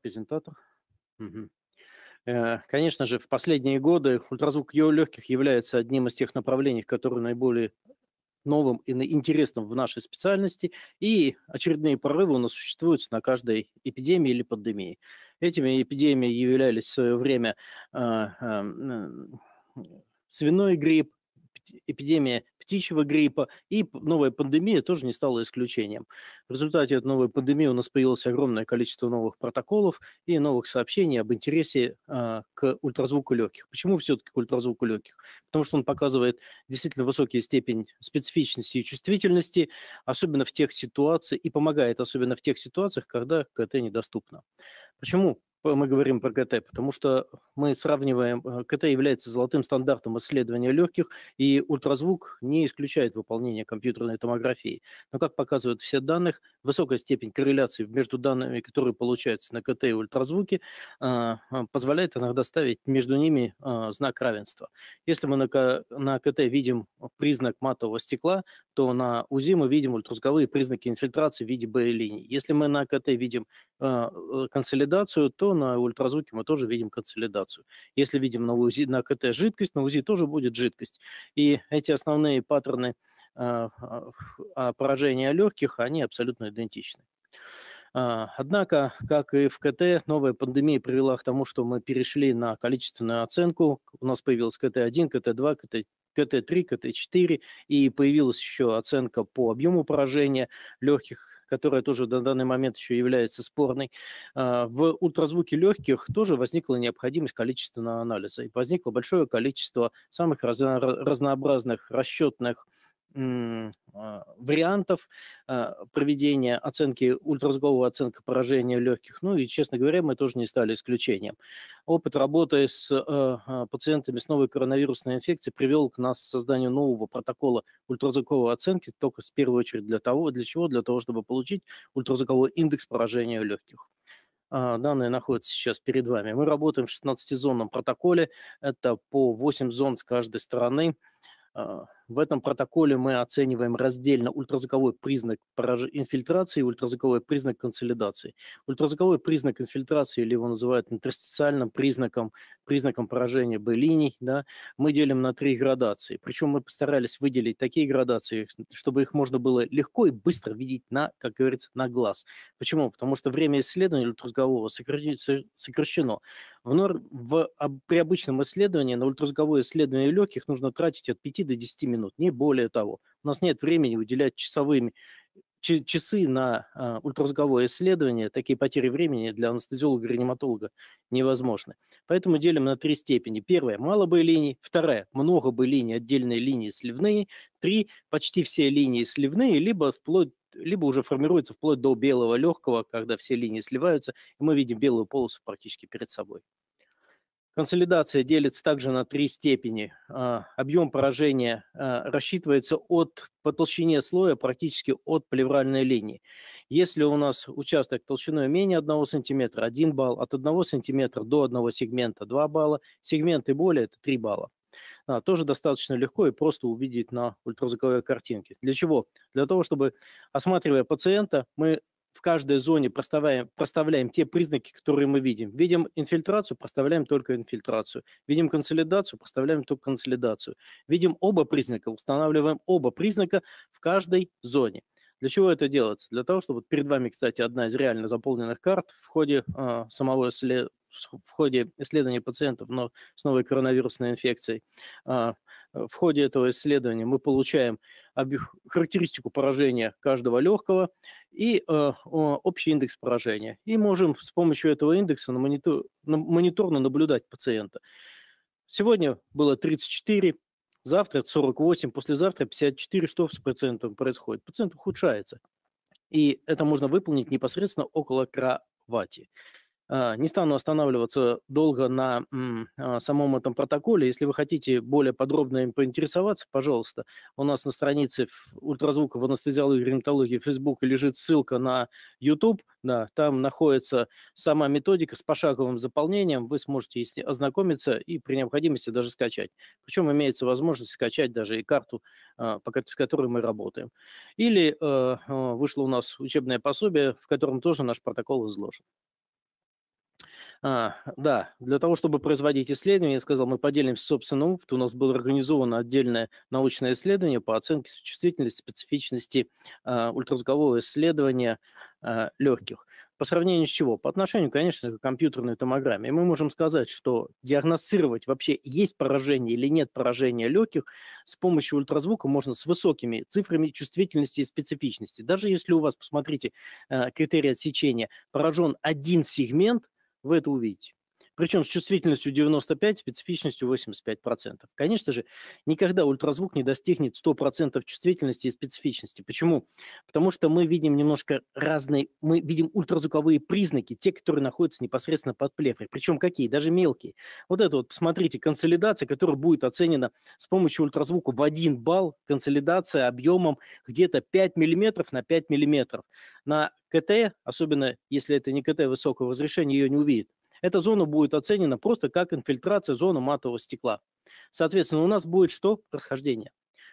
презентатор. Угу. Конечно же, в последние годы ультразвук легких является одним из тех направлений, которые наиболее новым и интересным в нашей специальности, и очередные прорывы у нас существуют на каждой эпидемии или пандемии. Этими эпидемиями являлись в свое время э, эм, свиной грипп, эпидемия птичьего гриппа, и новая пандемия тоже не стала исключением. В результате этой новой пандемии у нас появилось огромное количество новых протоколов и новых сообщений об интересе э, к ультразвуку легких. Почему все-таки к ультразвуку легких? Потому что он показывает действительно высокие степень специфичности и чувствительности, особенно в тех ситуациях, и помогает особенно в тех ситуациях, когда КТ недоступно. Почему мы говорим про КТ, потому что мы сравниваем, КТ э, является золотым стандартом исследования легких, и ультразвук не исключает выполнение компьютерной томографии. Но, как показывают все данные, высокая степень корреляции между данными, которые получаются на КТ и ультразвуке, а, а, позволяет иногда ставить между ними а, знак равенства. Если мы на КТ видим признак матового стекла, то на УЗИ мы видим ультразвуковые признаки инфильтрации в виде Б-линий. Если мы на КТ видим э, консолидацию, то на ультразвуке мы тоже видим консолидацию. Если видим на, УЗИ, на КТ жидкость, на УЗИ тоже будет жидкость. И эти основные паттерны а, а, а, поражения легких, они абсолютно идентичны. Однако, как и в КТ, новая пандемия привела к тому, что мы перешли на количественную оценку. У нас появилась КТ-1, КТ-2, КТ 1 кт 2 КТ-4, и появилась еще оценка по объему поражения легких которая тоже на данный момент еще является спорной, а, в ультразвуке легких тоже возникла необходимость количественного анализа. И возникло большое количество самых разнообразных расчетных вариантов а, проведения оценки ультразвукового оценка поражения легких. Ну и, честно говоря, мы тоже не стали исключением. Опыт работы с а, а, пациентами с новой коронавирусной инфекцией привел к нас к созданию нового протокола ультразвуковой оценки только в первую очередь для того, для чего? Для того, чтобы получить ультразвуковой индекс поражения легких данные находятся сейчас перед вами. Мы работаем в 16-зонном протоколе, это по 8 зон с каждой стороны. В этом протоколе мы оцениваем раздельно ультразвуковой признак инфильтрации и ультразвуковой признак консолидации. Ультразвуковой признак инфильтрации, или его называют интерстициальным признаком, признаком поражения B-линий, да, мы делим на три градации. Причем мы постарались выделить такие градации, чтобы их можно было легко и быстро видеть на, как говорится, на глаз. Почему? Потому что время исследования ультразвукового сокращено. В, нор... в... А, при обычном исследовании на ультразвуковое исследование легких нужно тратить от 5 до 10 минут минут, не более того. У нас нет времени уделять часовыми часы на э, ультразвуковое исследование, такие потери времени для анестезиолога-реаниматолога невозможны. Поэтому делим на три степени. Первая – мало бы линий. Вторая – много бы линий, отдельные линии сливные. Три – почти все линии сливные, либо вплоть либо уже формируется вплоть до белого легкого, когда все линии сливаются, и мы видим белую полосу практически перед собой. Консолидация делится также на три степени. А, объем поражения а, рассчитывается от, по толщине слоя практически от плевральной линии. Если у нас участок толщиной менее 1 см, 1 балл, от 1 см до 1 сегмента 2 балла, сегменты более – это 3 балла. А, тоже достаточно легко и просто увидеть на ультразвуковой картинке. Для чего? Для того, чтобы, осматривая пациента, мы в каждой зоне проставляем, проставляем те признаки, которые мы видим. Видим инфильтрацию, проставляем только инфильтрацию. Видим консолидацию, проставляем только консолидацию. Видим оба признака, устанавливаем оба признака в каждой зоне. Для чего это делается? Для того, чтобы перед вами, кстати, одна из реально заполненных карт в ходе э, самого исследования, в ходе исследования пациентов но с новой коронавирусной инфекцией. А, в ходе этого исследования мы получаем характеристику поражения каждого легкого, и э, общий индекс поражения. И можем с помощью этого индекса на монитор, на, мониторно наблюдать пациента. Сегодня было 34, завтра 48, послезавтра 54. Что с пациентом происходит? Пациент ухудшается. И это можно выполнить непосредственно около кровати. Э, не стану останавливаться долго на э, самом этом протоколе. Если вы хотите более подробно им поинтересоваться, пожалуйста, у нас на странице ультразвука в анестезиологии и реаниматологии Facebook лежит ссылка на YouTube. Да, там находится сама методика с пошаговым заполнением. Вы сможете если ознакомиться и при необходимости даже скачать. Причем имеется возможность скачать даже и карту, э, с которой мы работаем. Или вышло у нас учебное пособие, в котором тоже наш протокол изложен. А, да, для того, чтобы производить исследование, я сказал, мы поделимся собственным опытом. У нас было организовано отдельное научное исследование по оценке чувствительности, специфичности э, ультразвукового исследования э, легких. По сравнению с чего? По отношению, конечно, к компьютерной томограмме. мы можем сказать, что диагностировать вообще, есть поражение или нет поражения легких, с помощью ультразвука можно с высокими цифрами чувствительности и специфичности. Даже если у вас, посмотрите, а, критерий отсечения, поражен один сегмент, вы это увидите. Причем с чувствительностью 95, специфичностью 85%. Конечно же, никогда ультразвук не достигнет 100% чувствительности и специфичности. Почему? Потому что мы видим немножко разные, мы видим ультразвуковые признаки, те, которые находятся непосредственно под плефрой. Причем какие? Даже мелкие. Вот это вот, посмотрите, консолидация, которая будет оценена с помощью ультразвука в 1 балл, консолидация объемом где-то 5 мм на 5 мм. На КТ, особенно если это не КТ высокого разрешения, ее не увидит. Эта зона будет оценена просто как инфильтрация зоны матового стекла. Соответственно, у нас будет что? Расхождение.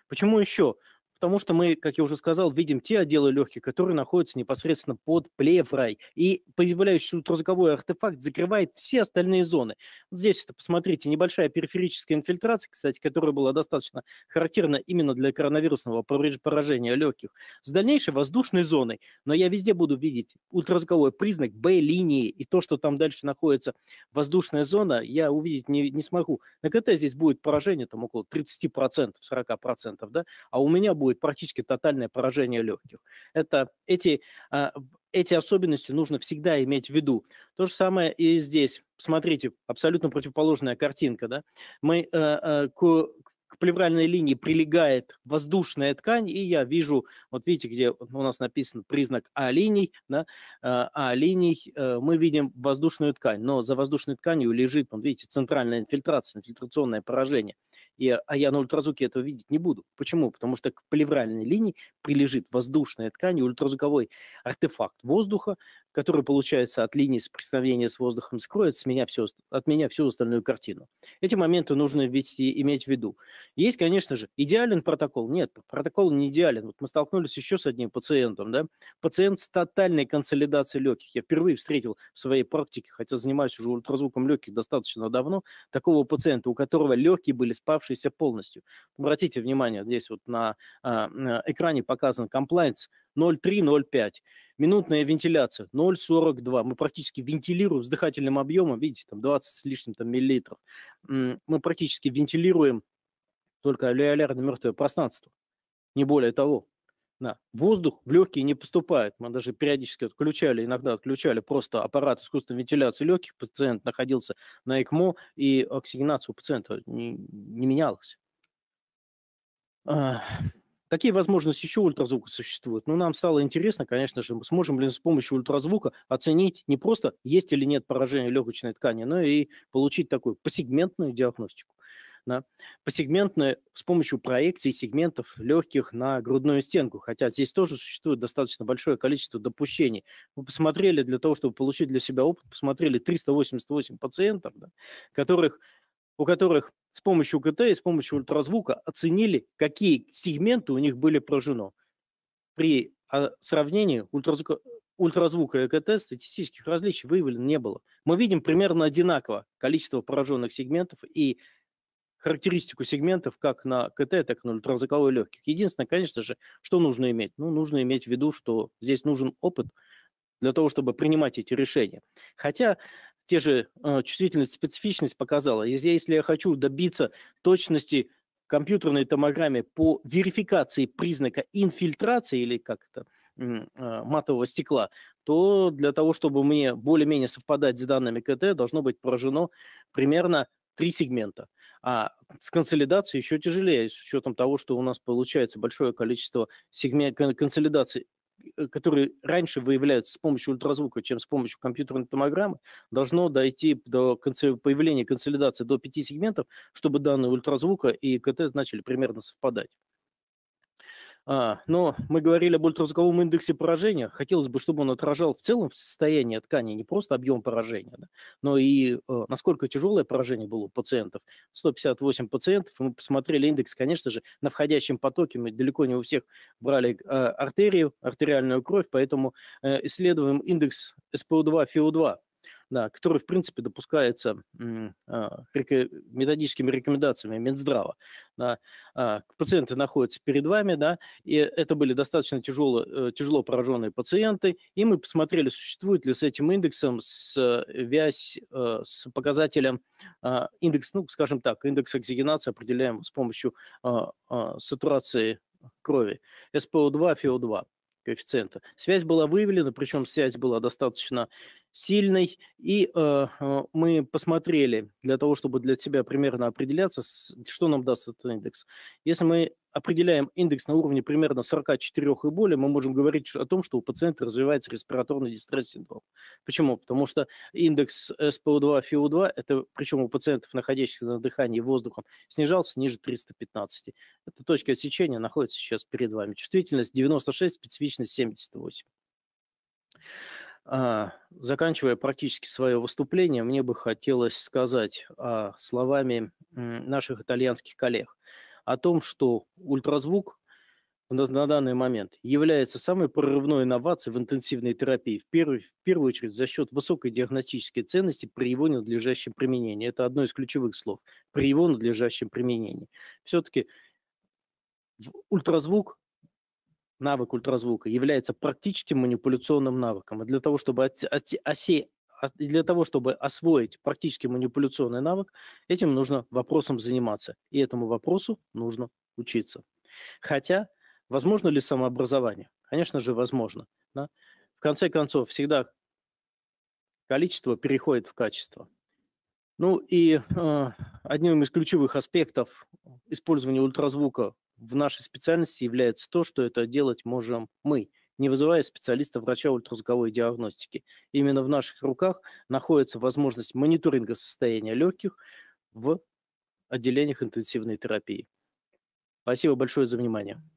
Почему еще? Потому что мы, как я уже сказал, видим те отделы легких, которые находятся непосредственно под плеврой. И появляющийся ультразвуковой артефакт закрывает все остальные зоны. Вот здесь это, посмотрите, небольшая периферическая инфильтрация, кстати, которая была достаточно характерна именно для коронавирусного поражения легких, с дальнейшей воздушной зоной. Но я везде буду видеть ультразвуковой признак Б-линии, и то, что там дальше находится воздушная зона, я увидеть не, не смогу. На КТ здесь будет поражение там около 30%, 40%, да, а у меня будет будет практически тотальное поражение легких. Это эти, а, эти особенности нужно всегда иметь в виду. То же самое и здесь. Смотрите, абсолютно противоположная картинка. Да? Мы а, а, к, к плевральной линии прилегает воздушная ткань, и я вижу, вот видите, где у нас написан признак А-линий, да, А-линий, э, мы видим воздушную ткань, но за воздушной тканью лежит, вот видите, центральная инфильтрация, инфильтрационное поражение. И, а я на ультразвуке этого видеть не буду. Почему? Потому что к плевральной линии прилежит воздушная ткань ультразвуковой артефакт воздуха, который получается от линии соприкосновения с воздухом, скроет с меня все, от меня всю остальную картину. Эти моменты нужно вести, иметь в виду. Есть, конечно же, идеален протокол? Нет, протокол не идеален. Вот мы столкнулись еще с одним пациентом. Да? Пациент с тотальной консолидацией легких. Я впервые встретил в своей практике, хотя занимаюсь уже ультразвуком легких достаточно давно, такого пациента, у которого легкие были спавшие оставшиеся полностью. Обратите внимание, здесь вот на а, экране показан комплайнс 0,3-0,5. Минутная вентиляция 0,42. Мы практически вентилируем с дыхательным объемом, видите, там 20 с лишним там, миллилитров. Мы практически вентилируем только аллеолярно мертвое пространство, не более того на воздух в легкие не поступает. Мы даже периодически отключали, иногда отключали просто аппарат искусственной вентиляции легких. Пациент находился на ЭКМО, и оксигенация у пациента не, не менялась. Какие возможности еще ультразвука существуют? Ну, нам стало интересно, конечно же, мы сможем ли с помощью ультразвука оценить не просто есть или нет поражение легочной ткани, но и получить такую посегментную диагностику да, посегментно с помощью проекции сегментов легких на грудную стенку, хотя здесь тоже существует достаточно большое количество допущений. Мы посмотрели для того, чтобы получить для себя опыт, посмотрели 388 пациентов, да, которых, у которых с помощью КТ и с помощью ультразвука оценили, какие сегменты у них были поражены. При а, сравнении ультразвука, ультразвука и КТ статистических различий выявлено не было. Мы видим примерно одинаково количество пораженных сегментов и характеристику сегментов как на КТ, так и на ультразвуковой легких. Единственное, конечно же, что нужно иметь? Ну, нужно иметь в виду, что здесь нужен опыт для того, чтобы принимать эти решения. Хотя те же э, чувствительность, специфичность показала, если, если я хочу добиться точности компьютерной томограмме по верификации признака инфильтрации или как то э, матового стекла, то для того, чтобы мне более-менее совпадать с данными КТ, должно быть поражено примерно три сегмента. А с консолидацией еще тяжелее, с учетом того, что у нас получается большое количество сегмент консолидаций, э, которые раньше выявляются с помощью ультразвука, чем с помощью компьютерной томограммы, должно дойти до появления консолидации до пяти сегментов, чтобы данные ультразвука и КТ начали примерно совпадать. А, но мы говорили об ультразвуковом индексе поражения. Хотелось бы, чтобы он отражал в целом состояние ткани, не просто объем поражения, да, но и э, насколько тяжелое поражение было у пациентов. 158 пациентов. Мы посмотрели индекс, конечно же, на входящем потоке. Мы далеко не у всех брали э, артерию, артериальную кровь, поэтому э, исследуем индекс СПО2, ФИО2 да, который, в принципе, допускается а, методическими рекомендациями Минздрава. Да, а, пациенты находятся перед вами, да, и это были достаточно тяжело, э, тяжело пораженные пациенты, и мы посмотрели, существует ли с этим индексом связь э, э, с показателем а, индекс, ну, скажем так, индекс оксигенации определяем с помощью сатурации крови, СПО2, ФИО2 коэффициента. Связь была выявлена, причем связь была достаточно сильной, и э, э, мы посмотрели для того, чтобы для себя примерно определяться, что нам даст этот индекс. Если мы определяем индекс на уровне примерно 44 и более, мы можем говорить о том, что у пациента развивается респираторный дистресс-синдром. Почему? Потому что индекс СПО2, ФИО2, это причем у пациентов, находящихся на дыхании воздухом, снижался ниже 315. Эта точка отсечения находится сейчас перед вами. Чувствительность 96, специфичность 78. А, заканчивая практически свое выступление, мне бы хотелось сказать а, словами наших итальянских коллег – о том, что ультразвук на данный момент является самой прорывной инновацией в интенсивной терапии, в первую, в первую очередь за счет высокой диагностической ценности при его надлежащем применении. Это одно из ключевых слов. При его надлежащем применении. Все-таки ультразвук навык ультразвука является практически манипуляционным навыком. И для того, чтобы осе, а, для того, чтобы освоить практически манипуляционный навык, этим нужно вопросом заниматься. И этому вопросу нужно учиться. Хотя, возможно ли самообразование? Конечно же, возможно. Да? В конце концов, всегда количество переходит в качество. Ну и э, одним из ключевых аспектов использования ультразвука в нашей специальности является то, что это делать можем мы не вызывая специалиста врача ультразвуковой диагностики. Именно в наших руках находится возможность мониторинга состояния легких в отделениях интенсивной терапии. Спасибо большое за внимание.